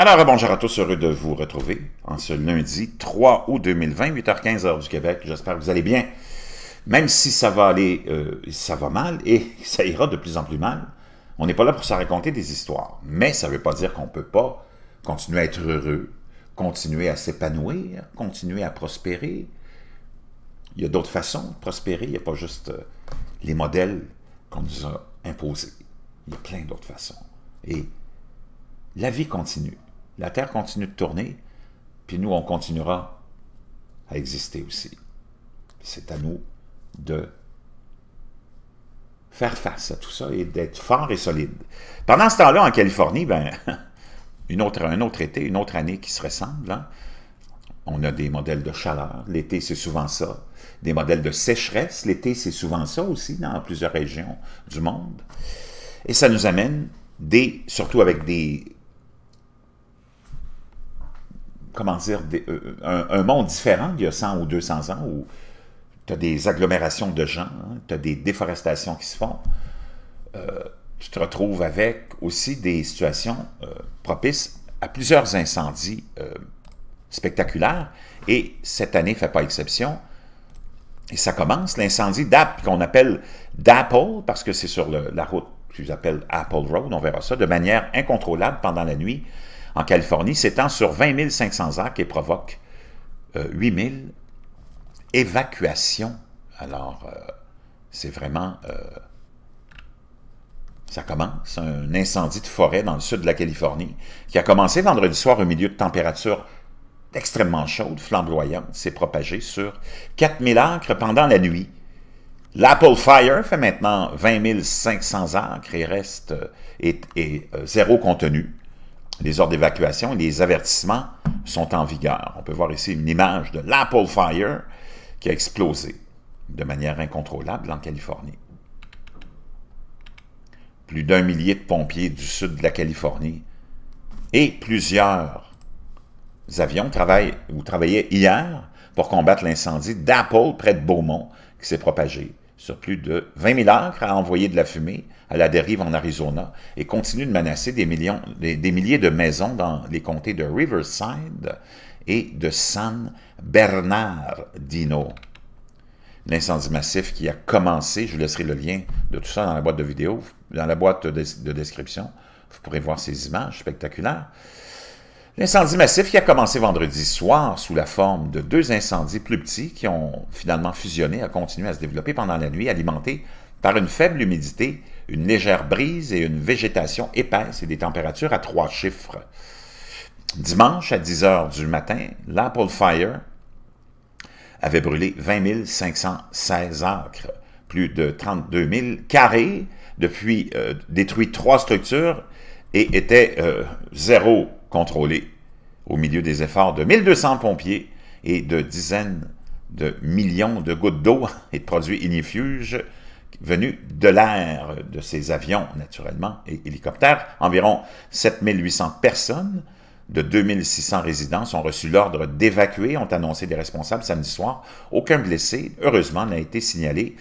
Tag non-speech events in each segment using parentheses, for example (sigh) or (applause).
Alors, bonjour à tous, heureux de vous retrouver en ce lundi 3 août 2020, 8h15 heure du Québec. J'espère que vous allez bien. Même si ça va aller, euh, ça va mal et (laughs) ça ira de plus en plus mal, on n'est pas là pour se raconter des histoires. Mais ça ne veut pas dire qu'on ne peut pas continuer à être heureux, continuer à s'épanouir, continuer à prospérer. Il y a d'autres façons de prospérer, il n'y a pas juste euh, les modèles qu'on nous a imposés. Il y a plein d'autres façons. Et la vie continue. La Terre continue de tourner, puis nous, on continuera à exister aussi. C'est à nous de faire face à tout ça et d'être forts et solides. Pendant ce temps-là, en Californie, ben, (laughs) une autre, un autre été, une autre année qui se ressemble. Hein. On a des modèles de chaleur. L'été, c'est souvent ça. Des modèles de sécheresse. L'été, c'est souvent ça aussi dans plusieurs régions du monde. Et ça nous amène, des, surtout avec des comment dire, euh, euh, un, monde différent il y a 100 ou 200 ans où tu as des agglomérations de gens, hein, tu as des déforestations qui se font. Euh, tu te retrouves avec aussi des situations propices à plusieurs incendies spectaculaires. Et cette année fait pas exception. Et ça commence, l'incendie d'Apple, qu'on appelle d'Apple, parce que c'est sur la route qu'ils appellent Apple Road, on verra ça, de manière incontrôlable pendant la nuit en Californie s'étend sur 20 500 acres et provoque 8 euh, 000 évacuations. Alors, euh, c'est vraiment... Euh, ça commence, un incendie de forêt dans le sud de la Californie, qui a commencé vendredi soir au milieu de températures extrêmement chaudes, flamboyantes, s'est propagé sur 4000 acres pendant la nuit. L'Apple Fire fait maintenant 20 500 acres et reste et zéro contenu les ordres d'évacuation et les avertissements sont en vigueur. On peut voir ici une image de l'Apple Fire qui a explosé de manière incontrôlable en Californie. Plus d'un millier de pompiers du sud de la Californie et plusieurs avions travaillent ou travaillaient hier pour combattre l'incendie d'Apple près de Beaumont qui s'est propagé sur plus de 20 000 acres a envoyé de la fumée à la dérive en Arizona et continue de menacer des, millions, des, milliers de maisons dans les comtés de Riverside et de San Bernardino. L'incendie massif qui a commencé, je laisserai le lien de tout ça dans la boîte de vidéo, dans la boîte de description. Vous pourrez voir ces images spectaculaires. L'incendie massif qui a commencé vendredi soir sous la forme de deux incendies plus petits qui ont finalement fusionné a continué à se développer pendant la nuit, alimenté par une faible humidité, une légère brise et une végétation épaisse et des températures à trois chiffres. Dimanche à 10 h du matin, l'Apple Fire avait brûlé 20 516 acres, plus de 32 000 carrés, depuis euh, détruit trois structures et était euh, zéro contrôlé au milieu des efforts de 1200 pompiers et de dizaines de millions de gouttes d'eau (laughs) et de produits ignifuges venus de l'air de ces avions, naturellement, et hélicoptères. Environ 7800 personnes de 2600 résidences ont reçu l'ordre d'évacuer, ont annoncé des responsables samedi soir. Aucun blessé, heureusement, n'a été signalé.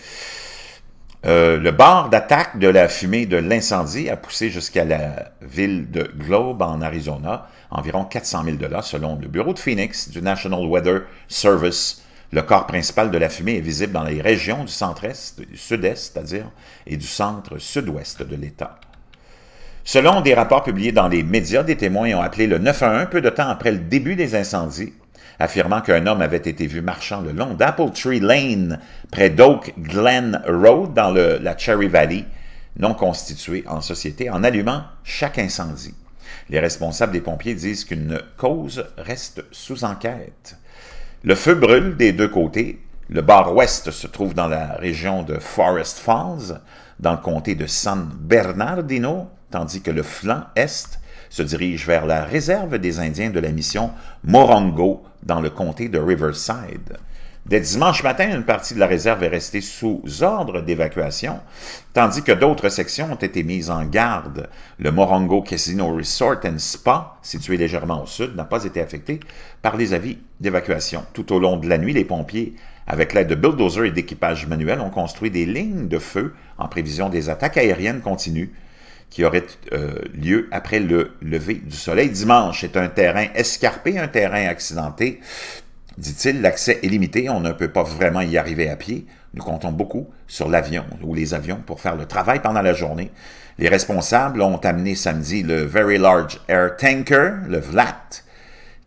Euh, le bord d'attaque de la fumée de l'incendie a poussé jusqu'à la ville de Globe, en Arizona, environ 400 000 selon le bureau de Phoenix du National Weather Service. Le corps principal de la fumée est visible dans les régions du centre-est, du sud-est, c'est-à-dire, et du centre-sud-ouest de l'État. Selon des rapports publiés dans les médias, des témoins ont appelé le 911 peu de temps après le début des incendies affirmant qu'un homme avait été vu marchant le long d'Apple Tree Lane, près d'Oak Glen Road, dans le, la Cherry Valley, non constituée en société, en allumant chaque incendie. Les responsables des pompiers disent qu'une cause reste sous enquête. Le feu brûle des deux côtés. Le bar ouest se trouve dans la région de Forest Falls, dans le comté de San Bernardino, tandis que le flanc est se dirige vers la réserve des Indiens de la mission Morongo dans le comté de Riverside. Dès dimanche matin, une partie de la réserve est restée sous ordre d'évacuation, tandis que d'autres sections ont été mises en garde. Le Morongo Casino Resort and Spa, situé légèrement au sud, n'a pas été affecté par les avis d'évacuation. Tout au long de la nuit, les pompiers, avec l'aide de bulldozers et d'équipages manuels, ont construit des lignes de feu en prévision des attaques aériennes continues qui aurait euh, lieu après le lever du soleil. Dimanche est un terrain escarpé, un terrain accidenté. Dit-il, l'accès est limité, on ne peut pas vraiment y arriver à pied. Nous comptons beaucoup sur l'avion ou les avions pour faire le travail pendant la journée. Les responsables ont amené samedi le Very Large Air Tanker, le VLAT,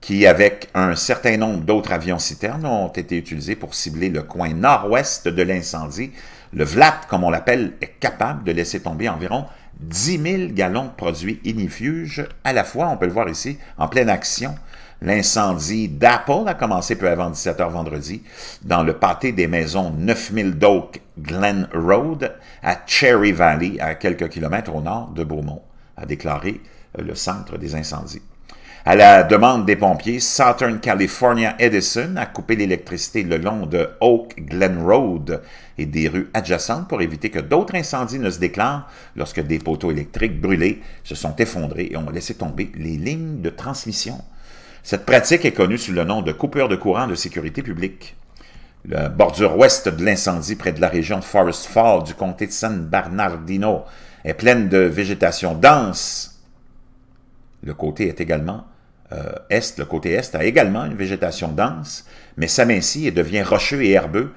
qui, avec un certain nombre d'autres avions citernes, ont été utilisés pour cibler le coin nord-ouest de l'incendie. Le VLAT, comme on l'appelle, est capable de laisser tomber environ 10 000 gallons de produits inifuges à la fois. On peut le voir ici, en pleine action. L'incendie d'Apple a commencé peu avant 17h vendredi dans le pâté des maisons 9000 d'Oak Glen Road à Cherry Valley, à quelques kilomètres au nord de Beaumont, a déclaré le centre des incendies. À la demande des pompiers, Southern California Edison a coupé l'électricité le long de Oak Glen Road et des rues adjacentes pour éviter que d'autres incendies ne se déclarent lorsque des poteaux électriques brûlés se sont effondrés et ont laissé tomber les lignes de transmission. Cette pratique est connue sous le nom de coupeur de courant de sécurité publique. La bordure ouest de l'incendie près de la région de Forest Fall du comté de San Bernardino est pleine de végétation dense le côté est également euh, est, le côté est a également une végétation dense, mais s'amincit et devient rocheux et herbeux,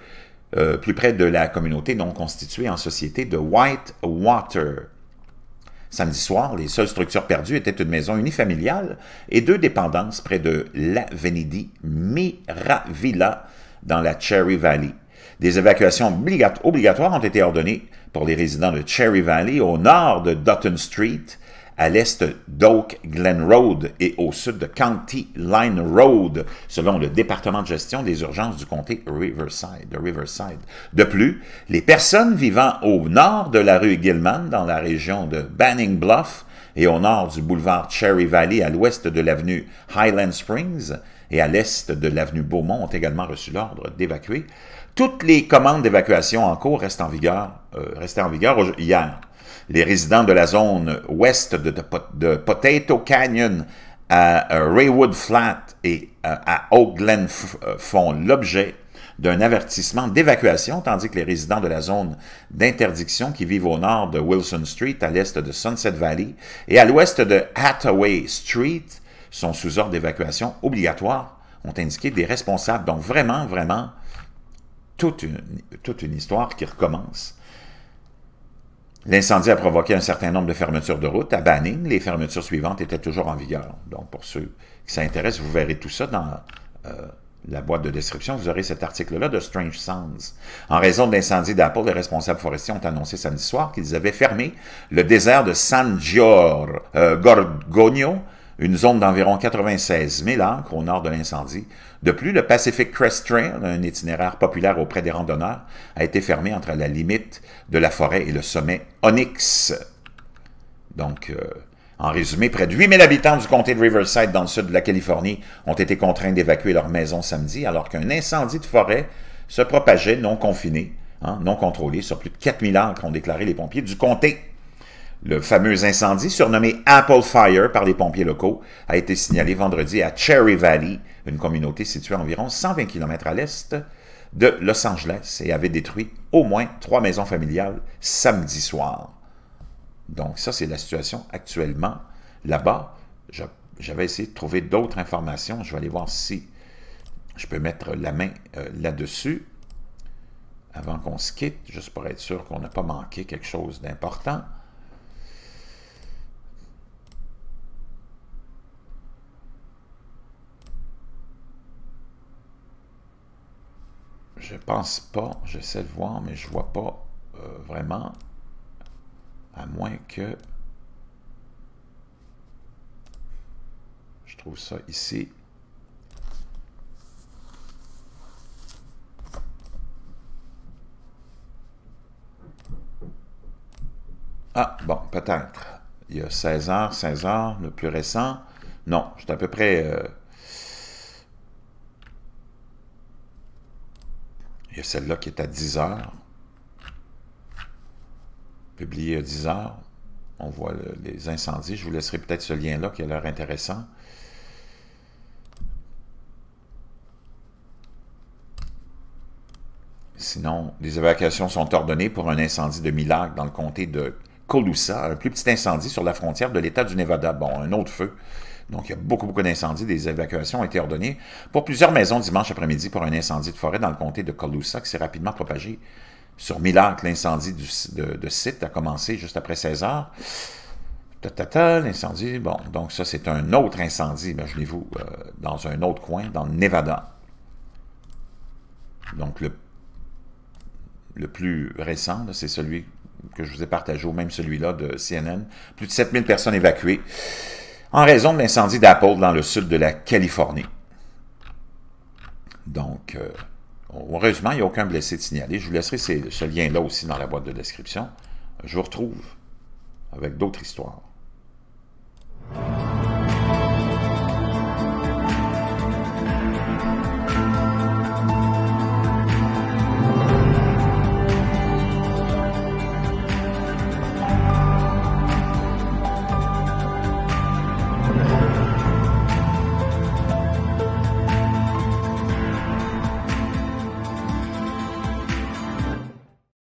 euh, plus près de la communauté non constituée en société de Whitewater. Samedi soir, les seules structures perdues étaient une maison unifamiliale et deux dépendances près de l'Avenidi Miravilla dans la Cherry Valley. Des évacuations obligatoires ont été ordonnées pour les résidents de Cherry Valley au nord de Dutton Street à l'est d'Oak Glen Road et au sud de County Line Road, selon le département de gestion des urgences du comté Riverside. De, Riverside. de plus, les personnes vivant au nord de la rue Gilman, dans la région de Banning Bluff, et au nord du boulevard Cherry Valley, à l'ouest de l'avenue Highland Springs et à l'est de l'avenue Beaumont, ont également reçu l'ordre d'évacuer. Toutes les commandes d'évacuation en cours restent en vigueur, euh, en vigueur hier les résidents de la zone ouest de, Potato Canyon à euh, Raywood Flat et euh, à Oak euh, font l'objet d'un avertissement d'évacuation, tandis que les résidents de la zone d'interdiction qui vivent au nord de Wilson Street, à l'est de Sunset Valley et à l'ouest de Hathaway Street sont sous ordre d'évacuation obligatoire, ont indiqué des responsables. Donc vraiment, vraiment, toute toute une histoire qui recommence L'incendie a provoqué un certain nombre de fermetures de routes. À Banning, les fermetures suivantes étaient toujours en vigueur. Donc, pour ceux qui s'intéressent, vous verrez tout ça dans euh, la boîte de description. Vous aurez cet article-là de Strange Sounds. En raison de l'incendie d'Apple, les responsables forestiers ont annoncé samedi soir qu'ils avaient fermé le désert de San Gior, euh, une zone d'environ 96 000 acres au nord de l'incendie. De plus, le Pacific Crest Trail, un itinéraire populaire auprès des randonneurs, a été fermé entre la limite de la forêt et le sommet Onyx. Donc, euh, en résumé, près de 8 000 habitants du comté de Riverside dans le sud de la Californie ont été contraints d'évacuer leur maison samedi alors qu'un incendie de forêt se propageait non confiné, hein, non contrôlé sur plus de 000 acres, ont déclaré les pompiers du comté. Le fameux incendie, surnommé Apple Fire par les pompiers locaux, a été signalé vendredi à Cherry Valley, une communauté située à environ 120 km à l'est de Los Angeles et avait détruit au moins trois maisons familiales samedi soir. Donc ça, c'est la situation actuellement là-bas. J'avais essayé de trouver d'autres informations. Je vais aller voir si je peux mettre la main euh, là-dessus avant qu'on se quitte, juste pour être sûr qu'on n'a pas manqué quelque chose d'important. je pense pas, j'essaie de voir, mais je vois pas euh, vraiment, à moins que... Je trouve ça ici. Ah, bon, peut-être. Il y a 16 heures, 16 heures, le plus récent. Non, c'est à peu près... Euh, Il y a celle-là qui est à 10 heures, publiée à 10 heures. On voit les incendies. Je vous laisserai peut-être ce lien-là qui a l'air intéressant. Sinon, des évacuations sont ordonnées pour un incendie de Milagre dans le comté de Colusa, un plus petit incendie sur la frontière de l'État du Nevada. Bon, un autre feu. Donc, il y a beaucoup, beaucoup d'incendies. Des évacuations ont été ordonnées pour plusieurs maisons dimanche après-midi pour un incendie de forêt dans le comté de Colusa qui s'est rapidement propagé sur Miracle. L'incendie de, site a commencé juste après 16 heures. Tata, l'incendie, bon, donc ça, c'est un autre incendie, imaginez-vous, euh, dans un autre coin, dans le Nevada. Donc, le, le plus récent, c'est celui que je vous ai partagé, ou même celui-là de CNN. Plus de 7000 personnes évacuées en raison de l'incendie d'Apple dans le sud de la Californie. Donc, euh, heureusement, il n'y a aucun blessé de signalé. Je vous laisserai ce lien-là aussi dans la boîte de description. Je vous retrouve avec d'autres histoires.